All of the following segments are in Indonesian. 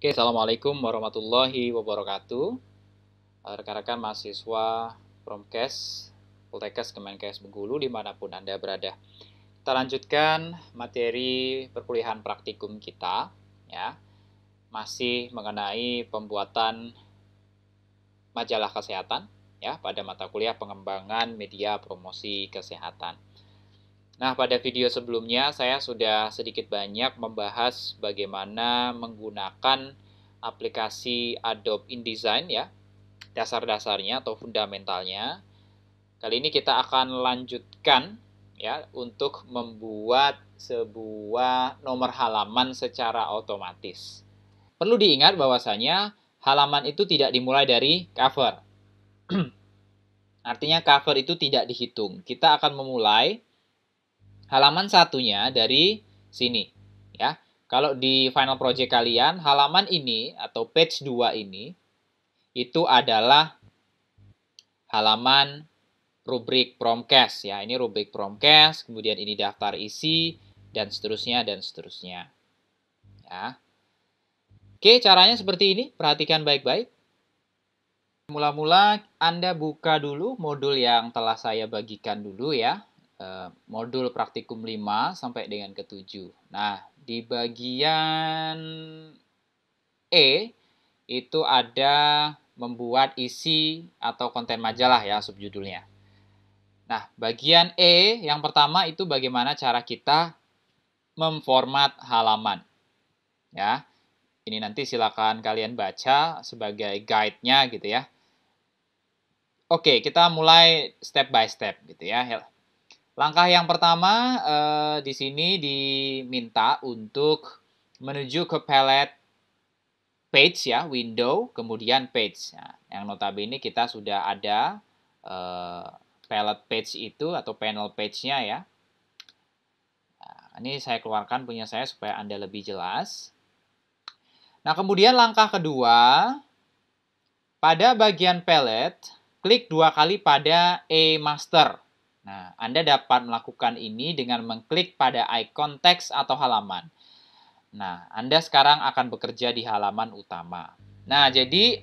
Oke, Assalamualaikum warahmatullahi wabarakatuh. Eh, rekan-rekan mahasiswa Promkes, Poltekkes, Kemenkes Bengkulu, dimanapun Anda berada. Kita lanjutkan materi perkuliahan praktikum kita, ya masih mengenai pembuatan majalah kesehatan, ya pada mata kuliah pengembangan media promosi kesehatan. Nah, pada video sebelumnya saya sudah sedikit banyak membahas bagaimana menggunakan aplikasi Adobe InDesign ya, dasar-dasarnya atau fundamentalnya. Kali ini kita akan lanjutkan ya untuk membuat sebuah nomor halaman secara otomatis. Perlu diingat bahwasanya halaman itu tidak dimulai dari cover. Artinya cover itu tidak dihitung. Kita akan memulai halaman satunya dari sini ya. Kalau di final project kalian, halaman ini atau page 2 ini itu adalah halaman rubrik promcast ya. Ini rubrik promcast, kemudian ini daftar isi dan seterusnya dan seterusnya. Ya. Oke, caranya seperti ini. Perhatikan baik-baik. Mula-mula Anda buka dulu modul yang telah saya bagikan dulu ya. Eh, modul praktikum 5 sampai dengan ke-7. Nah, di bagian E itu ada membuat isi atau konten majalah ya subjudulnya. Nah, bagian E yang pertama itu bagaimana cara kita memformat halaman. Ya. Ini nanti silakan kalian baca sebagai guide-nya gitu ya. Oke, kita mulai step by step gitu ya. Langkah yang pertama uh, di sini diminta untuk menuju ke palette page ya, window, kemudian page. Nah, yang notabene kita sudah ada uh, eh, palette page itu atau panel page-nya ya. Nah, ini saya keluarkan punya saya supaya Anda lebih jelas. Nah, kemudian langkah kedua, pada bagian palette, klik dua kali pada A master. Nah, Anda dapat melakukan ini dengan mengklik pada ikon teks atau halaman. Nah, Anda sekarang akan bekerja di halaman utama. Nah, jadi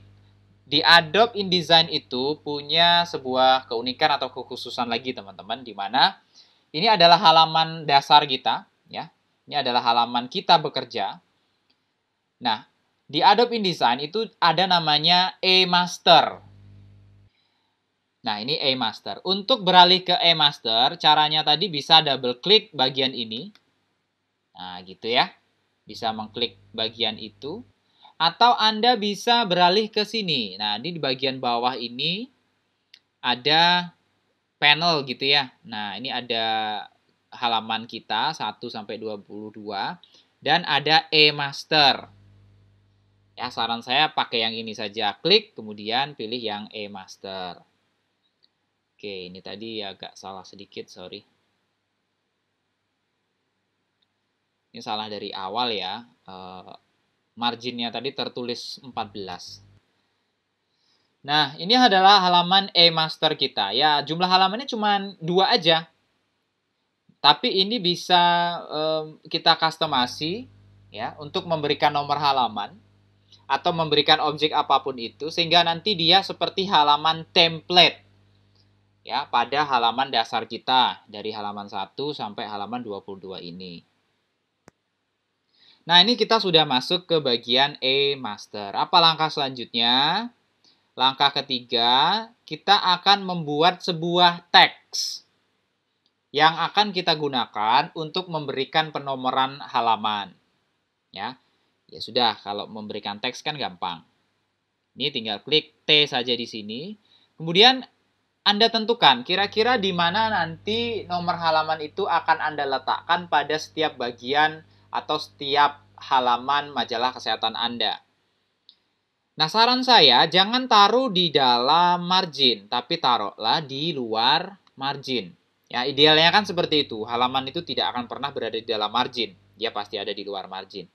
di Adobe InDesign itu punya sebuah keunikan atau kekhususan lagi, teman-teman, di mana ini adalah halaman dasar kita, ya. Ini adalah halaman kita bekerja. Nah, di Adobe InDesign itu ada namanya e-master. Nah, ini A master. Untuk beralih ke A master, caranya tadi bisa double klik bagian ini. Nah, gitu ya. Bisa mengklik bagian itu. Atau Anda bisa beralih ke sini. Nah, ini di bagian bawah ini ada panel gitu ya. Nah, ini ada halaman kita 1 sampai 22 dan ada A master. Ya, saran saya pakai yang ini saja. Klik kemudian pilih yang A master. Oke, ini tadi agak salah sedikit, sorry. Ini salah dari awal ya. Eh, marginnya tadi tertulis 14. Nah, ini adalah halaman e-master kita. Ya, jumlah halamannya cuma dua aja. Tapi ini bisa eh, kita customasi ya untuk memberikan nomor halaman atau memberikan objek apapun itu sehingga nanti dia seperti halaman template ya pada halaman dasar kita dari halaman 1 sampai halaman 22 ini. Nah, ini kita sudah masuk ke bagian E master. Apa langkah selanjutnya? Langkah ketiga, kita akan membuat sebuah teks yang akan kita gunakan untuk memberikan penomoran halaman. Ya. Ya sudah, kalau memberikan teks kan gampang. Ini tinggal klik T saja di sini. Kemudian anda tentukan kira-kira di mana nanti nomor halaman itu akan Anda letakkan pada setiap bagian atau setiap halaman majalah kesehatan Anda. Nah, saran saya jangan taruh di dalam margin, tapi taruhlah di luar margin. Ya, idealnya kan seperti itu. Halaman itu tidak akan pernah berada di dalam margin. Dia pasti ada di luar margin.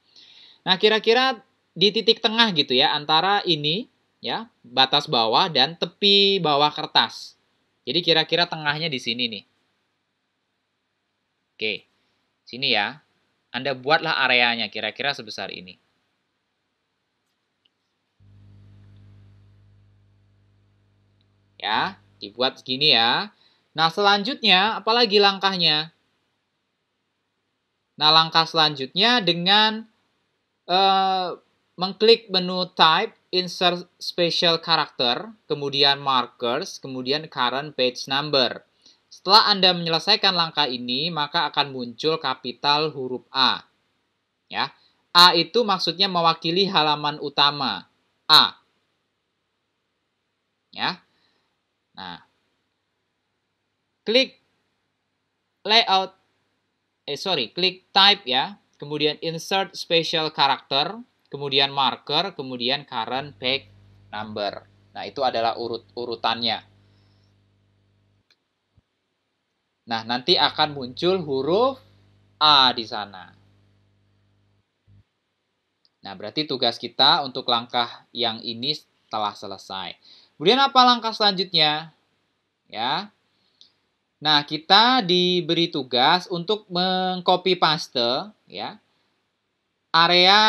Nah, kira-kira di titik tengah gitu ya, antara ini ya, batas bawah dan tepi bawah kertas. Jadi kira-kira tengahnya di sini nih. Oke, sini ya. Anda buatlah areanya kira-kira sebesar ini. Ya, dibuat segini ya. Nah, selanjutnya apalagi langkahnya? Nah, langkah selanjutnya dengan eh, mengklik menu type, insert special character, kemudian markers, kemudian current page number. Setelah Anda menyelesaikan langkah ini, maka akan muncul kapital huruf A. Ya. A itu maksudnya mewakili halaman utama. A. Ya. Nah. Klik layout eh sorry, klik type ya, kemudian insert special character, kemudian marker, kemudian current back number. Nah, itu adalah urut-urutannya. Nah, nanti akan muncul huruf A di sana. Nah, berarti tugas kita untuk langkah yang ini telah selesai. Kemudian apa langkah selanjutnya? Ya. Nah, kita diberi tugas untuk mengcopy paste ya area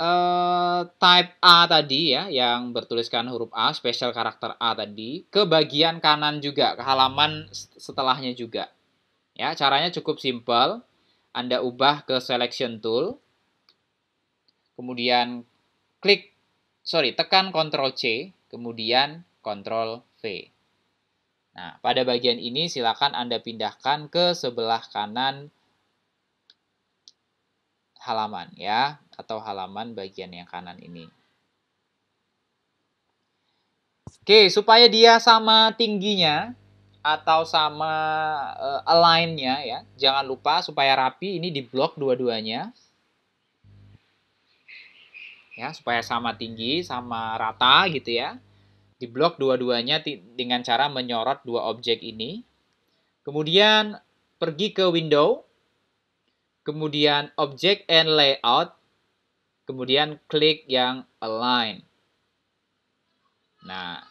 uh, type A tadi ya yang bertuliskan huruf A special karakter A tadi ke bagian kanan juga ke halaman setelahnya juga ya caranya cukup simpel Anda ubah ke selection tool kemudian klik sorry tekan Ctrl C kemudian Ctrl V Nah, pada bagian ini silakan Anda pindahkan ke sebelah kanan halaman ya atau halaman bagian yang kanan ini. Oke, supaya dia sama tingginya atau sama uh, align-nya ya. Jangan lupa supaya rapi ini di blok dua-duanya. Ya, supaya sama tinggi, sama rata gitu ya. Di blok dua-duanya dengan cara menyorot dua objek ini. Kemudian pergi ke window. Kemudian object and layout kemudian klik yang align. Nah,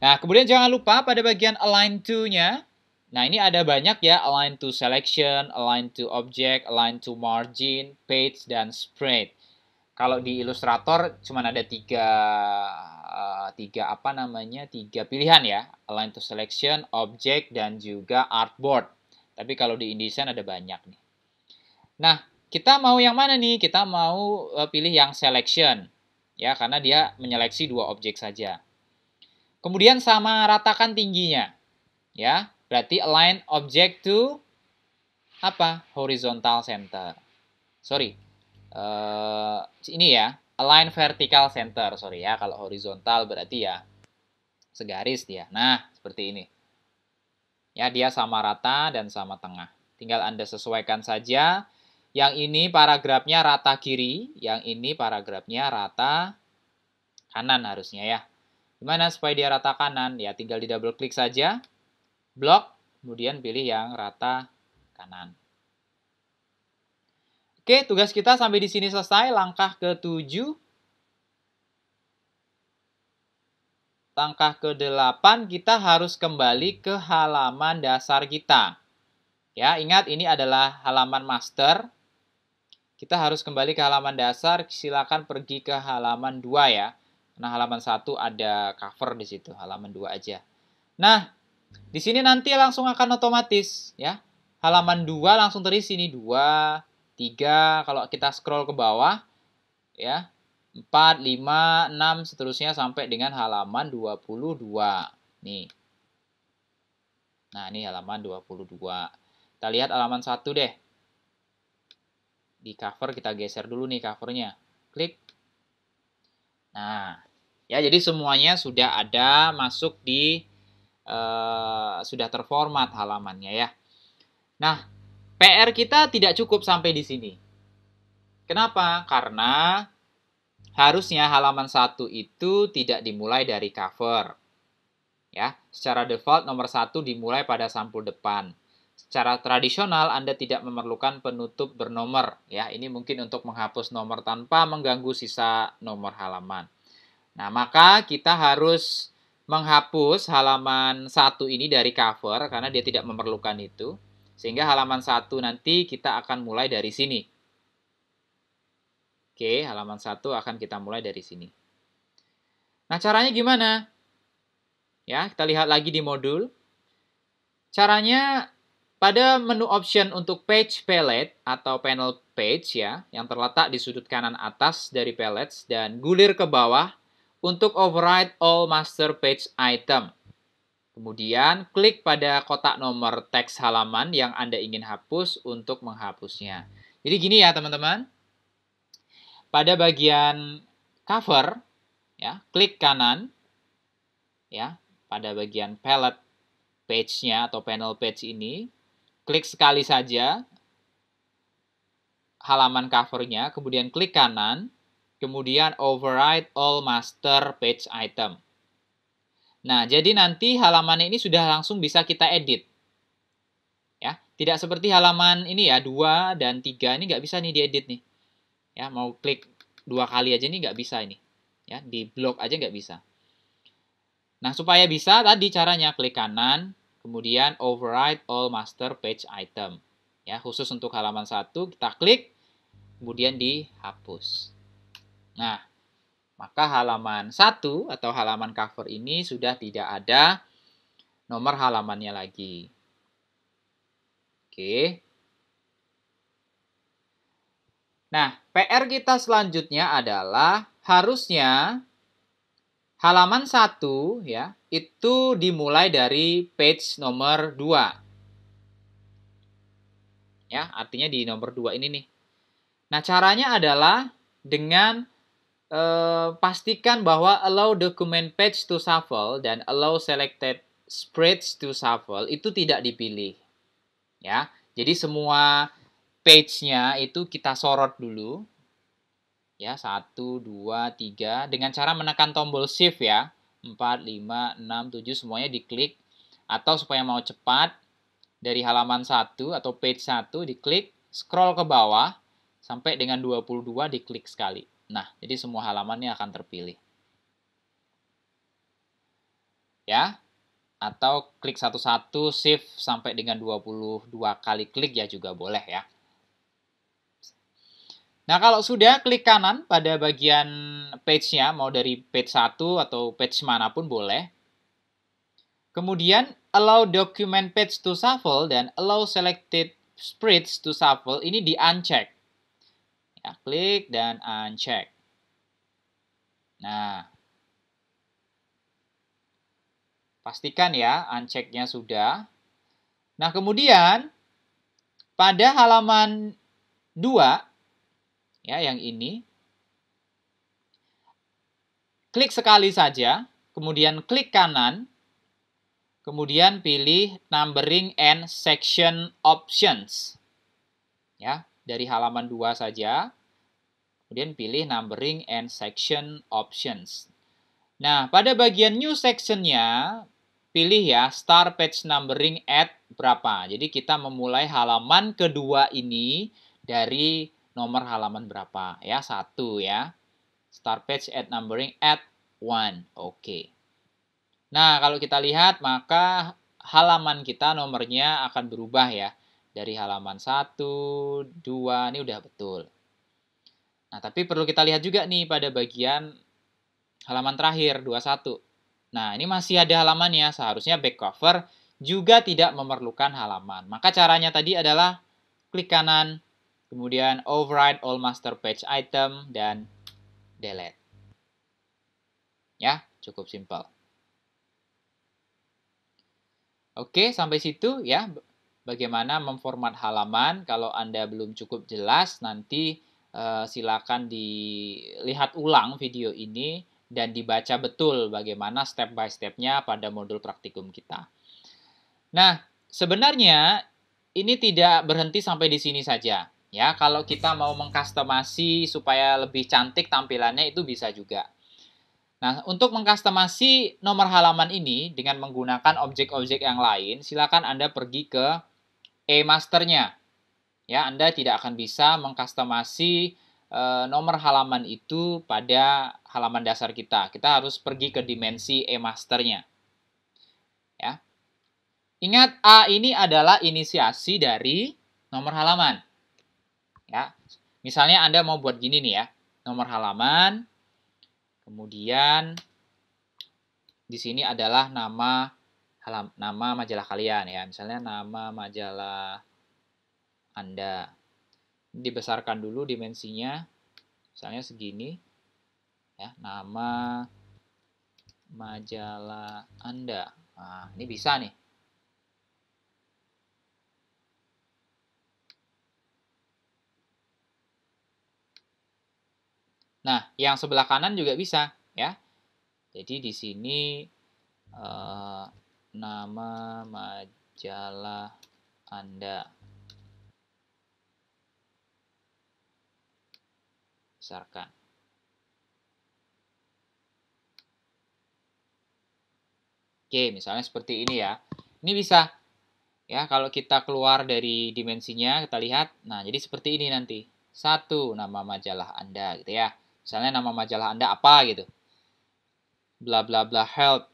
nah kemudian jangan lupa pada bagian align to-nya, Nah, ini ada banyak ya, align to selection, align to object, align to margin, page, dan spread. Kalau di Illustrator cuma ada tiga, eh, tiga apa namanya, tiga pilihan ya. Align to selection, object, dan juga artboard. Tapi kalau di InDesign ada banyak nih. Nah, kita mau yang mana nih? Kita mau uh, pilih yang selection ya karena dia menyeleksi dua objek saja. Kemudian sama ratakan tingginya. Ya, berarti align object to apa? horizontal center. Sorry. Uh, ini ya, align vertical center. Sorry ya, kalau horizontal berarti ya segaris dia. Nah, seperti ini. Ya, dia sama rata dan sama tengah. Tinggal Anda sesuaikan saja yang ini paragrafnya rata kiri, yang ini paragrafnya rata kanan harusnya ya. Gimana supaya dia rata kanan? Ya tinggal di double klik saja, blok, kemudian pilih yang rata kanan. Oke, tugas kita sampai di sini selesai. Langkah ke-7. Langkah ke-8 kita harus kembali ke halaman dasar kita. Ya, ingat ini adalah halaman master kita harus kembali ke halaman dasar, silakan pergi ke halaman 2 ya. Nah, halaman 1 ada cover di situ, halaman 2 aja. Nah, di sini nanti langsung akan otomatis ya. Halaman 2 langsung terisi sini 2, 3 kalau kita scroll ke bawah ya. 4, 5, 6 seterusnya sampai dengan halaman 22. Nih. Nah, ini halaman 22. Kita lihat halaman 1 deh di cover kita geser dulu nih covernya. Klik. Nah, ya jadi semuanya sudah ada masuk di uh, sudah terformat halamannya ya. Nah, PR kita tidak cukup sampai di sini. Kenapa? Karena harusnya halaman satu itu tidak dimulai dari cover. Ya, secara default nomor satu dimulai pada sampul depan. Secara tradisional Anda tidak memerlukan penutup bernomor ya. Ini mungkin untuk menghapus nomor tanpa mengganggu sisa nomor halaman. Nah, maka kita harus menghapus halaman satu ini dari cover karena dia tidak memerlukan itu. Sehingga halaman satu nanti kita akan mulai dari sini. Oke, halaman satu akan kita mulai dari sini. Nah, caranya gimana? Ya, kita lihat lagi di modul. Caranya pada menu option untuk page palette atau panel page ya, yang terletak di sudut kanan atas dari palette dan gulir ke bawah untuk override all master page item. Kemudian klik pada kotak nomor teks halaman yang Anda ingin hapus untuk menghapusnya. Jadi gini ya teman-teman. Pada bagian cover ya, klik kanan ya pada bagian palette page-nya atau panel page ini Klik sekali saja halaman covernya, kemudian klik kanan, kemudian override all master page item. Nah, jadi nanti halaman ini sudah langsung bisa kita edit. Ya, tidak seperti halaman ini ya, 2 dan 3 ini nggak bisa nih diedit nih. Ya, mau klik dua kali aja ini nggak bisa ini. Ya, di blok aja nggak bisa. Nah, supaya bisa tadi caranya klik kanan, Kemudian override all master page item. Ya, khusus untuk halaman satu kita klik kemudian dihapus. Nah, maka halaman satu atau halaman cover ini sudah tidak ada nomor halamannya lagi. Oke. Nah, PR kita selanjutnya adalah harusnya Halaman 1 ya, itu dimulai dari page nomor 2. Ya, artinya di nomor 2 ini nih. Nah, caranya adalah dengan eh, pastikan bahwa allow document page to shuffle dan allow selected spreads to shuffle itu tidak dipilih. Ya. Jadi semua page-nya itu kita sorot dulu ya 1 2 3 dengan cara menekan tombol shift ya 4 5 6 7 semuanya diklik atau supaya mau cepat dari halaman 1 atau page 1 diklik scroll ke bawah sampai dengan 22 diklik sekali. Nah, jadi semua halamannya akan terpilih. Ya. Atau klik satu-satu shift sampai dengan 22 kali klik ya juga boleh ya. Nah, kalau sudah klik kanan pada bagian page-nya, mau dari page 1 atau page manapun boleh. Kemudian, allow document page to shuffle dan allow selected spreads to shuffle ini di uncheck. Ya, klik dan uncheck. Nah, pastikan ya unchecknya sudah. Nah, kemudian pada halaman 2 ya yang ini. Klik sekali saja, kemudian klik kanan, kemudian pilih numbering and section options. Ya, dari halaman 2 saja. Kemudian pilih numbering and section options. Nah, pada bagian new sectionnya, pilih ya start page numbering at berapa. Jadi kita memulai halaman kedua ini dari nomor halaman berapa ya satu ya start page at numbering at one oke okay. nah kalau kita lihat maka halaman kita nomornya akan berubah ya dari halaman satu dua ini udah betul nah tapi perlu kita lihat juga nih pada bagian halaman terakhir dua satu nah ini masih ada halaman ya seharusnya back cover juga tidak memerlukan halaman maka caranya tadi adalah klik kanan kemudian override all master page item, dan delete. Ya, cukup simple Oke, sampai situ ya. Bagaimana memformat halaman? Kalau Anda belum cukup jelas, nanti eh, silakan dilihat ulang video ini dan dibaca betul bagaimana step by stepnya pada modul praktikum kita. Nah, sebenarnya ini tidak berhenti sampai di sini saja. Ya, kalau kita mau mengkustomasi supaya lebih cantik tampilannya itu bisa juga. Nah, untuk mengkustomasi nomor halaman ini dengan menggunakan objek-objek yang lain, silakan Anda pergi ke e-masternya. Ya, Anda tidak akan bisa mengkustomasi e, eh, nomor halaman itu pada halaman dasar kita. Kita harus pergi ke dimensi e-masternya. Ya. Ingat A ini adalah inisiasi dari nomor halaman ya. Misalnya Anda mau buat gini nih ya. Nomor halaman, kemudian di sini adalah nama halam, nama majalah kalian ya. Misalnya nama majalah Anda. Dibesarkan dulu dimensinya. Misalnya segini. Ya, nama majalah Anda. Nah, ini bisa nih. Nah, yang sebelah kanan juga bisa, ya. Jadi di sini uh, nama majalah Anda. Besarkan. Oke, misalnya seperti ini ya. Ini bisa. Ya, kalau kita keluar dari dimensinya, kita lihat. Nah, jadi seperti ini nanti. Satu, nama majalah Anda gitu ya. Misalnya nama majalah Anda apa gitu. Bla bla bla health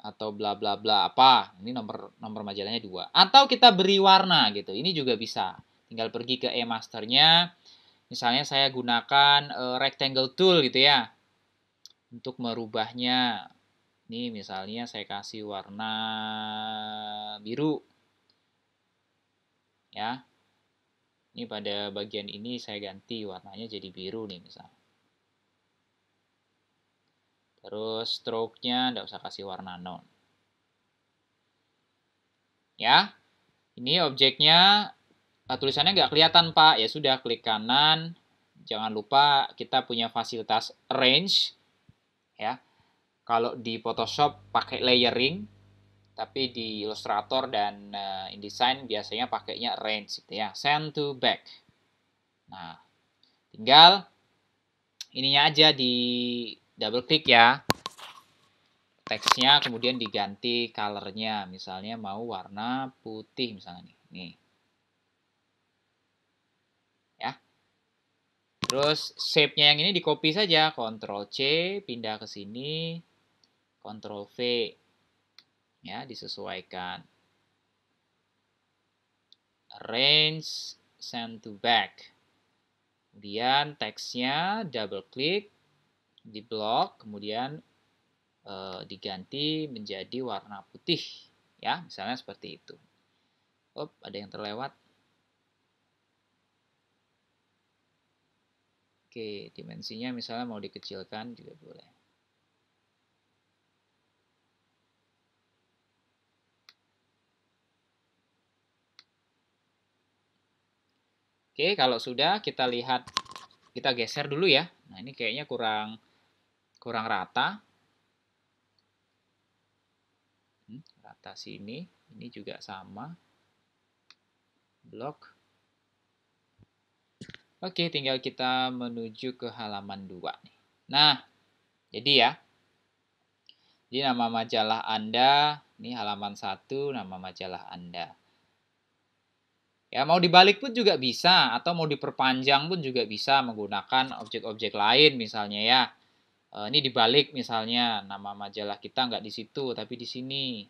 atau bla bla bla apa. Ini nomor nomor majalahnya dua. Atau kita beri warna gitu. Ini juga bisa. Tinggal pergi ke e-masternya. Misalnya saya gunakan uh, rectangle tool gitu ya. Untuk merubahnya. Ini misalnya saya kasih warna biru. Ya. Ini pada bagian ini saya ganti warnanya jadi biru nih misalnya. Terus stroke-nya tidak usah kasih warna non. Ya, ini objeknya ah, tulisannya nggak kelihatan Pak. Ya sudah, klik kanan. Jangan lupa kita punya fasilitas range. Ya, kalau di Photoshop pakai layering, tapi di Illustrator dan uh, InDesign biasanya pakainya range gitu ya, send to back. Nah, tinggal ininya aja di double klik ya teksnya kemudian diganti colornya misalnya mau warna putih misalnya nih, nih. ya terus shape-nya yang ini di copy saja Ctrl C pindah ke sini Ctrl V ya disesuaikan range send to back kemudian teksnya double klik di blok kemudian e, diganti menjadi warna putih ya misalnya seperti itu Op, ada yang terlewat Oke, dimensinya misalnya mau dikecilkan juga boleh. Oke, kalau sudah kita lihat, kita geser dulu ya. Nah, ini kayaknya kurang kurang rata. Hmm, rata sini, ini juga sama. Blok. Oke, tinggal kita menuju ke halaman 2 nih. Nah, jadi ya. Jadi nama majalah Anda, ini halaman 1 nama majalah Anda. Ya, mau dibalik pun juga bisa atau mau diperpanjang pun juga bisa menggunakan objek-objek lain misalnya ya. Eh, ini dibalik misalnya nama majalah kita nggak di situ tapi di sini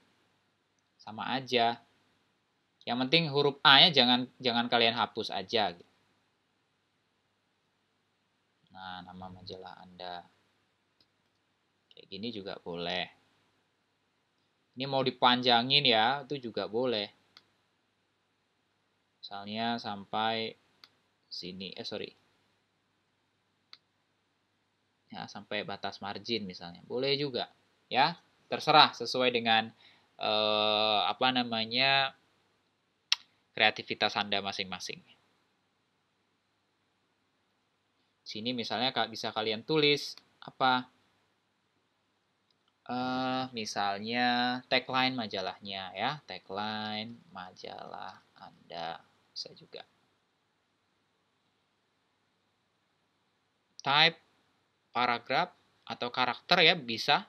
sama aja yang penting huruf A nya jangan jangan kalian hapus aja nah nama majalah anda kayak gini juga boleh ini mau dipanjangin ya itu juga boleh misalnya sampai sini eh sorry ya, sampai batas margin misalnya boleh juga ya terserah sesuai dengan eh, apa namanya kreativitas anda masing-masing sini misalnya bisa kalian tulis apa eh, misalnya tagline majalahnya ya tagline majalah anda bisa juga type paragraf atau karakter ya bisa.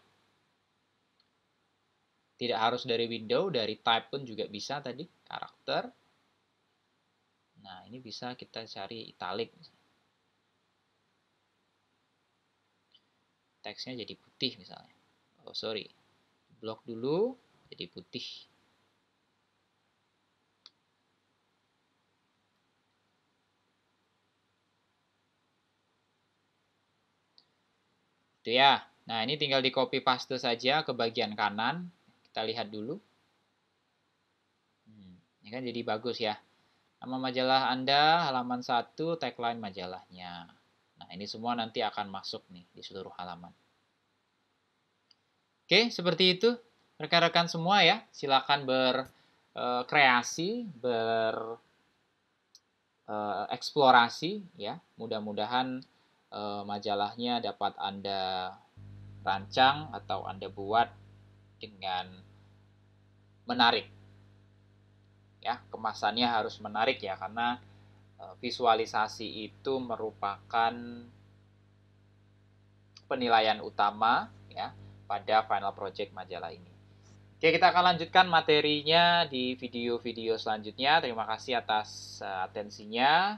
Tidak harus dari window, dari type pun juga bisa tadi, karakter. Nah, ini bisa kita cari italic. Teksnya jadi putih misalnya. Oh, sorry. Blok dulu, jadi putih. Gitu ya. Nah, ini tinggal di copy paste saja ke bagian kanan. Kita lihat dulu. Hmm, ini kan jadi bagus ya. Nama majalah Anda, halaman 1, tagline majalahnya. Nah, ini semua nanti akan masuk nih di seluruh halaman. Oke, seperti itu. Rekan-rekan semua ya, silakan berkreasi, eh, bereksplorasi eh, ya. Mudah-mudahan Eh, majalahnya dapat Anda rancang atau Anda buat dengan menarik. Ya, kemasannya harus menarik ya karena eh, visualisasi itu merupakan penilaian utama ya pada final project majalah ini. Oke, kita akan lanjutkan materinya di video-video selanjutnya. Terima kasih atas uh, atensinya.